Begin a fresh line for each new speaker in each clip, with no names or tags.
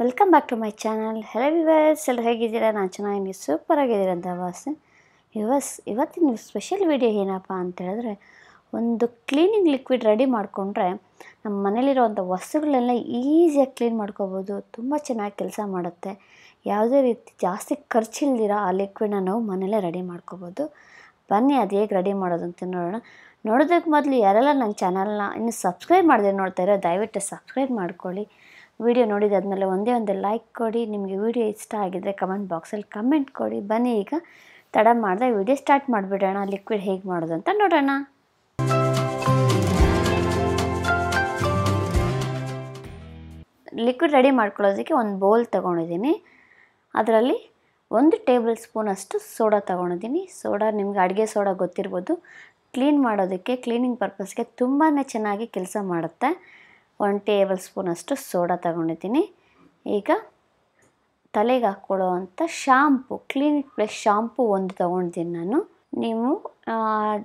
welcome back to my channel hello viewers ಎಲ್ಲ ಹೇಗಿದ್ದೀರಾ ನಾನು ಚೆನ್ನಾಗಿ ಸೂಪರ್ ಆಗಿದ್ದೀರ ಅಂತ ವಾಸನ್ ಇವಸ್ ಇವತ್ತಿನ ಸ್ಪೆಷಲ್ ವೀಡಿಯೋ ಏನಪ್ಪ ಅಂತ ಹೇಳಿದ್ರೆ ಒಂದು ಕ್ಲೀನಿಂಗ್ ಲಿಕ್ವಿಡ್ ರೆಡಿ ಮಾಡಿಕೊಂಡ್ರೆ ನಮ್ಮ ಮನೇಲಿರುವಂಥ ವಸ್ತುಗಳನ್ನೆಲ್ಲ ಈಸಿಯಾಗಿ ಕ್ಲೀನ್ ಮಾಡ್ಕೋಬೋದು ತುಂಬ ಚೆನ್ನಾಗಿ ಕೆಲಸ ಮಾಡುತ್ತೆ ಯಾವುದೇ ರೀತಿ ಜಾಸ್ತಿ ಖರ್ಚು ಖರ್ಚಿಲ್ದಿರ ಆ ಲಿಕ್ವಿಡನ್ನ ನಾವು ಮನೇಲೇ ರೆಡಿ ಮಾಡ್ಕೋಬೋದು ಬನ್ನಿ ಅದು ಹೇಗೆ ರೆಡಿ ಮಾಡೋದು ಅಂತ ನೋಡೋಣ ನೋಡೋದಕ್ಕೆ ಮೊದಲು ಯಾರೆಲ್ಲ ನನ್ನ ಚಾನಲ್ನ ಇನ್ನು ಸಬ್ಸ್ಕ್ರೈಬ್ ಮಾಡಿದೆ ನೋಡ್ತಾ ಇರೋ ದಯವಿಟ್ಟು ಸಬ್ಸ್ಕ್ರೈಬ್ ಮಾಡ್ಕೊಳ್ಳಿ ವಿಡಿಯೋ ನೋಡಿದಾದಮೇಲೆ ಒಂದೇ ಒಂದು ಲೈಕ್ ಕೊಡಿ ನಿಮಗೆ ವಿಡಿಯೋ ಇಷ್ಟ ಆಗಿದರೆ ಕಮೆಂಟ್ ಬಾಕ್ಸಲ್ಲಿ ಕಮೆಂಟ್ ಕೊಡಿ ಬನ್ನಿ ಈಗ ತಡ ಮಾಡಿದೆ ವಿಡಿಯೋ ಸ್ಟಾರ್ಟ್ ಮಾಡಿಬಿಡೋಣ ಲಿಕ್ವಿಡ್ ಹೇಗೆ ಮಾಡೋದು ಅಂತ ನೋಡೋಣ ಲಿಕ್ವಿಡ್ ರೆಡಿ ಮಾಡ್ಕೊಳ್ಳೋದಕ್ಕೆ ಒಂದು ಬೌಲ್ ತೊಗೊಂಡಿದ್ದೀನಿ ಅದರಲ್ಲಿ ಒಂದು ಟೇಬಲ್ ಸ್ಪೂನ್ ಅಷ್ಟು ಸೋಡಾ ತೊಗೊಂಡಿದ್ದೀನಿ ಸೋಡಾ ನಿಮ್ಗೆ ಅಡುಗೆ ಸೋಡಾ ಗೊತ್ತಿರ್ಬೋದು ಕ್ಲೀನ್ ಮಾಡೋದಕ್ಕೆ ಕ್ಲೀನಿಂಗ್ ಪರ್ಪಸ್ಗೆ ತುಂಬಾ ಚೆನ್ನಾಗಿ ಕೆಲಸ ಮಾಡುತ್ತೆ ಒನ್ ಟೇಬಲ್ ಸ್ಪೂನಷ್ಟು ಸೋಡಾ ತಗೊಂಡಿದ್ದೀನಿ ಈಗ ತಲೆಗೆ ಹಾಕ್ಕೊಳ್ಳೋ ಅಂಥ ಶಾಂಪು ಕ್ಲೀನಿಕ್ ಪ್ಲಸ್ ಶಾಂಪು ಒಂದು ತೊಗೊಂಡಿದ್ದೀನಿ ನಾನು ನೀವು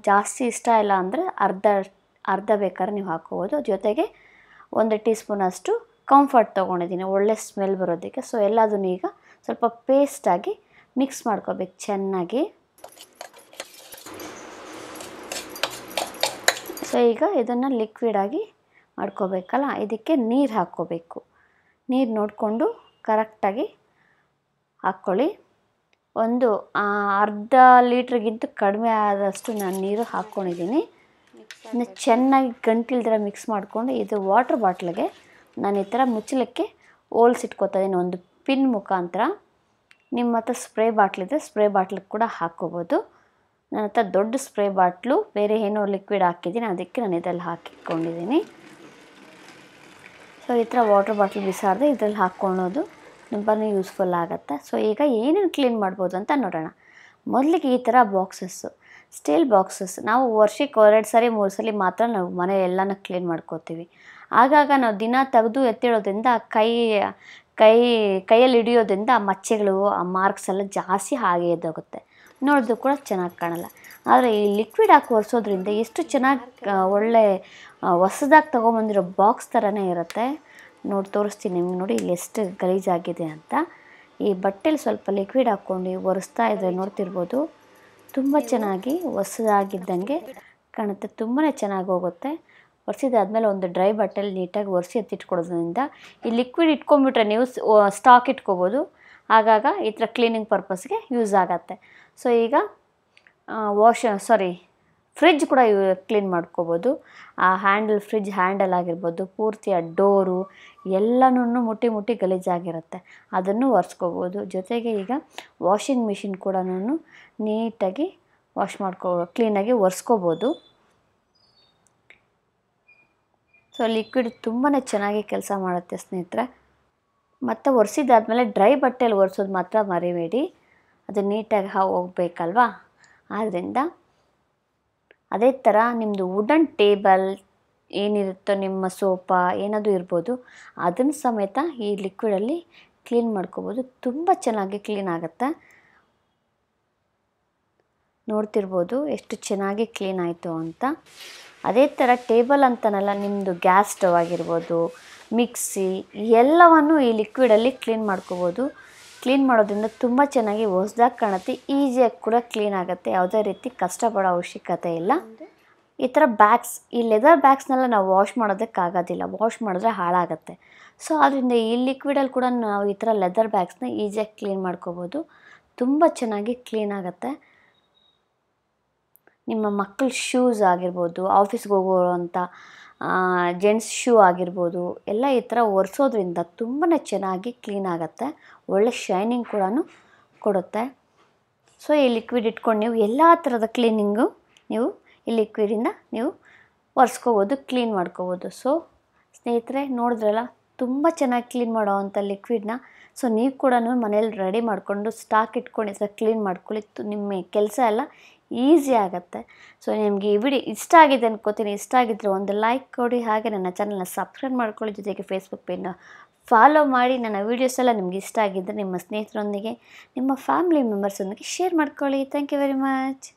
ಜಾಸ್ತಿ ಇಷ್ಟ ಇಲ್ಲ ಅಂದರೆ ಅರ್ಧ ಅರ್ಧ ಬೇಕಾದ್ರೆ ನೀವು ಹಾಕ್ಕೋಬೋದು ಜೊತೆಗೆ ಒಂದು ಟೀ ಸ್ಪೂನಷ್ಟು ಕಂಫರ್ಟ್ ತೊಗೊಂಡಿದ್ದೀನಿ ಒಳ್ಳೆ ಸ್ಮೆಲ್ ಬರೋದಕ್ಕೆ ಸೊ ಎಲ್ಲದನ್ನೂ ಈಗ ಸ್ವಲ್ಪ ಪೇಸ್ಟಾಗಿ ಮಿಕ್ಸ್ ಮಾಡ್ಕೋಬೇಕು ಚೆನ್ನಾಗಿ ಸೊ ಈಗ ಇದನ್ನು ಲಿಕ್ವಿಡಾಗಿ ಮಾಡ್ಕೋಬೇಕಲ್ಲ ಇದಕ್ಕೆ ನೀರು ಹಾಕ್ಕೋಬೇಕು ನೀರು ನೋಡಿಕೊಂಡು ಕರೆಕ್ಟಾಗಿ ಹಾಕ್ಕೊಳ್ಳಿ ಒಂದು ಅರ್ಧ ಲೀಟ್ರಿಗಿಂತ ಕಡಿಮೆ ಆದಷ್ಟು ನಾನು ನೀರು ಹಾಕ್ಕೊಂಡಿದ್ದೀನಿ ಚೆನ್ನಾಗಿ ಗಂಟಿಲ್ದಿರ ಮಿಕ್ಸ್ ಮಾಡಿಕೊಂಡು ಇದು ವಾಟ್ರ್ ಬಾಟ್ಲಿಗೆ ನಾನು ಈ ಥರ ಮುಚ್ಚಲಿಕ್ಕೆ ಹೋಲ್ಸಿಟ್ಕೋತಾ ಇದ್ದೀನಿ ಒಂದು ಪಿನ್ ಮುಖಾಂತರ ನಿಮ್ಮ ಹತ್ರ ಸ್ಪ್ರೇ ಬಾಟ್ಲಿದೆ ಸ್ಪ್ರೇ ಬಾಟ್ಲಿಗೆ ಕೂಡ ಹಾಕ್ಕೋಬೋದು ನನ್ನ ಹತ್ರ ದೊಡ್ಡ ಸ್ಪ್ರೇ ಬಾಟ್ಲು ಬೇರೆ ಏನೋ ಲಿಕ್ವಿಡ್ ಹಾಕಿದ್ದೀನಿ ಅದಕ್ಕೆ ನಾನು ಇದರಲ್ಲಿ ಹಾಕಿಟ್ಕೊಂಡಿದ್ದೀನಿ ಸೊ ಈ ಥರ ವಾಟರ್ ಬಾಟ್ಲ್ ಬಿಸಾರದೆ ಇದ್ರಲ್ಲಿ ಹಾಕ್ಕೊಳೋದು ತುಂಬಾ ಯೂಸ್ಫುಲ್ ಆಗುತ್ತೆ ಸೊ ಈಗ ಏನೇನು ಕ್ಲೀನ್ ಮಾಡ್ಬೋದು ಅಂತ ನೋಡೋಣ ಮೊದಲಿಗೆ ಈ ಥರ ಬಾಕ್ಸಸ್ಸು ಸ್ಟೀಲ್ ಬಾಕ್ಸಸ್ ನಾವು ವರ್ಷಕ್ಕೆ ಎರಡು ಸರಿ ಮೂರು ಸಲ ಮಾತ್ರ ನಾವು ಮನೆ ಎಲ್ಲನೂ ಕ್ಲೀನ್ ಮಾಡ್ಕೋತೀವಿ ಆಗಾಗ ನಾವು ದಿನ ತೆಗೆದು ಎತ್ತಿಡೋದ್ರಿಂದ ಕೈ ಕೈ ಕೈಯಲ್ಲಿ ಹಿಡಿಯೋದ್ರಿಂದ ಮಚ್ಚೆಗಳು ಆ ಮಾರ್ಕ್ಸ್ ಎಲ್ಲ ಜಾಸ್ತಿ ಹಾಗೆ ಎದ್ದೋಗುತ್ತೆ ನೋಡಿದ್ರು ಕೂಡ ಚೆನ್ನಾಗಿ ಕಾಣಲ್ಲ ಆದರೆ ಈ ಲಿಕ್ವಿಡ್ ಹಾಕಿ ಒರೆಸೋದ್ರಿಂದ ಎಷ್ಟು ಚೆನ್ನಾಗಿ ಒಳ್ಳೆ ಹೊಸದಾಗಿ ತೊಗೊಂಬಂದಿರೋ ಬಾಕ್ಸ್ ಥರನೇ ಇರುತ್ತೆ ನೋಡಿ ತೋರಿಸ್ತೀನಿ ನಿಮ್ಗೆ ನೋಡಿ ಇಲ್ಲಿ ಎಷ್ಟು ಗಲೀಜಾಗಿದೆ ಅಂತ ಈ ಬಟ್ಟೆಲಿ ಸ್ವಲ್ಪ ಲಿಕ್ವಿಡ್ ಹಾಕ್ಕೊಂಡು ಒರೆಸ್ತಾ ಇದ್ರೆ ನೋಡ್ತಿರ್ಬೋದು ತುಂಬ ಚೆನ್ನಾಗಿ ಹೊಸದಾಗಿದ್ದಂಗೆ ಕಾಣುತ್ತೆ ತುಂಬಾ ಚೆನ್ನಾಗಿ ಹೋಗುತ್ತೆ ಒರೆಸಿದಾದ್ಮೇಲೆ ಒಂದು ಡ್ರೈ ಬಟ್ಟೆಲಿ ನೀಟಾಗಿ ಒರೆಸಿ ಎತ್ತಿಟ್ಕೊಡೋದ್ರಿಂದ ಈ ಲಿಕ್ವಿಡ್ ಇಟ್ಕೊಂಡ್ಬಿಟ್ರೆ ನೀವು ಸ್ಟಾಕ್ ಇಟ್ಕೋಬೋದು ಆಗಾಗ ಈ ಥರ ಕ್ಲೀನಿಂಗ್ ಪರ್ಪಸ್ಗೆ ಯೂಸ್ ಆಗತ್ತೆ ಸೊ ಈಗ ವಾಶ್ ಸಾರಿ ಫ್ರಿಜ್ ಕೂಡ ಕ್ಲೀನ್ ಮಾಡ್ಕೋಬೋದು ಆ ಹ್ಯಾಂಡಲ್ ಫ್ರಿಜ್ ಹ್ಯಾಂಡಲ್ ಆಗಿರ್ಬೋದು ಪೂರ್ತಿ ಆ ಡೋರು ಎಲ್ಲನೂ ಮುಟ್ಟಿ ಮುಟ್ಟಿ ಗಲೀಜಾಗಿರುತ್ತೆ ಅದನ್ನು ಒರೆಸ್ಕೋಬೋದು ಜೊತೆಗೆ ಈಗ ವಾಷಿಂಗ್ ಮಿಷಿನ್ ಕೂಡ ನೀಟಾಗಿ ವಾಶ್ ಮಾಡ್ಕೋ ಕ್ಲೀನಾಗಿ ಒರೆಸ್ಕೋಬೋದು ಸೊ ಲಿಕ್ವಿಡ್ ತುಂಬಾ ಚೆನ್ನಾಗಿ ಕೆಲಸ ಮಾಡುತ್ತೆ ಸ್ನೇಹಿತರೆ ಮತ್ತು ಒರೆಸಿದಾದ್ಮೇಲೆ ಡ್ರೈ ಬಟ್ಟೆಯಲ್ಲಿ ಒರೆಸೋದು ಮಾತ್ರ ಮರಿಬೇಡಿ ಅದು ನೀಟಾಗಿ ಹೋಗ್ಬೇಕಲ್ವಾ ಆದ್ದರಿಂದ ಅದೇ ಥರ ನಿಮ್ಮದು ವುಡನ್ ಟೇಬಲ್ ಏನಿರುತ್ತೋ ನಿಮ್ಮ ಸೋಫಾ ಏನಾದರೂ ಇರ್ಬೋದು ಅದನ್ನು ಸಮೇತ ಈ ಲಿಕ್ವಿಡಲ್ಲಿ ಕ್ಲೀನ್ ಮಾಡ್ಕೋಬೋದು ತುಂಬ ಚೆನ್ನಾಗಿ ಕ್ಲೀನ್ ಆಗುತ್ತೆ ನೋಡ್ತಿರ್ಬೋದು ಎಷ್ಟು ಚೆನ್ನಾಗಿ ಕ್ಲೀನ್ ಆಯಿತು ಅಂತ ಅದೇ ಥರ ಟೇಬಲ್ ಅಂತನಲ್ಲ ನಿಮ್ಮದು ಗ್ಯಾಸ್ ಸ್ಟವ್ ಆಗಿರ್ಬೋದು ಮಿಕ್ಸಿ ಎಲ್ಲವನ್ನು ಈ ಲಿಕ್ವಿಡಲ್ಲಿ ಕ್ಲೀನ್ ಮಾಡ್ಕೋಬೋದು ಕ್ಲೀನ್ ಮಾಡೋದ್ರಿಂದ ತುಂಬ ಚೆನ್ನಾಗಿ ಹೊಸ್ದಾಗಿ ಕಾಣುತ್ತೆ ಈಸಿಯಾಗಿ ಕೂಡ ಕ್ಲೀನ್ ಆಗುತ್ತೆ ಯಾವುದೇ ರೀತಿ ಕಷ್ಟಪಡೋ ಅವಶ್ಯಕತೆ ಇಲ್ಲ ಈ ಥರ ಬ್ಯಾಗ್ಸ್ ಈ ಲೆದರ್ ಬ್ಯಾಗ್ಸ್ನೆಲ್ಲ ನಾವು ವಾಶ್ ಮಾಡೋದಕ್ಕಾಗೋದಿಲ್ಲ ವಾಶ್ ಮಾಡಿದ್ರೆ ಹಾಳಾಗುತ್ತೆ ಸೊ ಅದರಿಂದ ಈ ಲಿಕ್ವಿಡಲ್ಲಿ ಕೂಡ ನಾವು ಈ ಥರ ಲೆದರ್ ಬ್ಯಾಗ್ಸ್ನ ಈಸಿಯಾಗಿ ಕ್ಲೀನ್ ಮಾಡ್ಕೋಬೋದು ತುಂಬ ಚೆನ್ನಾಗಿ ಕ್ಲೀನ್ ಆಗುತ್ತೆ ನಿಮ್ಮ ಮಕ್ಕಳ ಶೂಸ್ ಆಗಿರ್ಬೋದು ಆಫೀಸ್ಗೆ ಹೋಗೋಂಥ ಜೆಂಟ್ಸ್ ಶೂ ಆಗಿರ್ಬೋದು ಎಲ್ಲ ಈ ಥರ ಒರೆಸೋದ್ರಿಂದ ತುಂಬಾ ಚೆನ್ನಾಗಿ ಕ್ಲೀನ್ ಆಗುತ್ತೆ ಒಳ್ಳೆ ಶೈನಿಂಗ್ ಕೂಡ ಕೊಡುತ್ತೆ ಸೊ ಈ ಲಿಕ್ವಿಡ್ ಇಟ್ಕೊಂಡು ನೀವು ಎಲ್ಲ ಥರದ ಕ್ಲೀನಿಂಗು ನೀವು ಈ ಲಿಕ್ವಿಡಿಂದ ನೀವು ಒರೆಸ್ಕೋಬೋದು ಕ್ಲೀನ್ ಮಾಡ್ಕೋಬೋದು ಸೊ ಸ್ನೇಹಿತರೆ ನೋಡಿದ್ರಲ್ಲ ತುಂಬ ಚೆನ್ನಾಗಿ ಕ್ಲೀನ್ ಮಾಡೋವಂಥ ಲಿಕ್ವಿಡ್ನ ಸೊ ನೀವು ಕೂಡ ಮನೇಲಿ ರೆಡಿ ಮಾಡಿಕೊಂಡು ಸ್ಟಾಕ್ ಥರ ಕ್ಲೀನ್ ಮಾಡ್ಕೊಳ್ಳಿ ನಿಮ್ಮ ಕೆಲಸ ಎಲ್ಲ ಈಸಿ ಆಗುತ್ತೆ ಸೊ ನಿಮಗೆ ಈ ವಿಡಿಯೋ ಇಷ್ಟ ಆಗಿದೆ ಅನ್ಕೋತೀನಿ ಇಷ್ಟ ಆಗಿದ್ದರೆ ಒಂದು ಲೈಕ್ ಕೊಡಿ ಹಾಗೆ ನನ್ನ ಚಾನಲ್ನ ಸಬ್ಸ್ಕ್ರೈಬ್ ಮಾಡ್ಕೊಳ್ಳಿ ಜೊತೆಗೆ ಫೇಸ್ಬುಕ್ ಪೇಜ್ನ ಫಾಲೋ ಮಾಡಿ ನನ್ನ ವೀಡಿಯೋಸ್ ಎಲ್ಲ ನಿಮ್ಗೆ ಇಷ್ಟ ಆಗಿದ್ದರೆ ನಿಮ್ಮ ಸ್ನೇಹಿತರೊಂದಿಗೆ ನಿಮ್ಮ ಫ್ಯಾಮಿಲಿ ಮೆಂಬರ್ಸೊಂದಿಗೆ ಶೇರ್ ಮಾಡ್ಕೊಳ್ಳಿ ಥ್ಯಾಂಕ್ ಯು ವೆರಿ ಮಚ್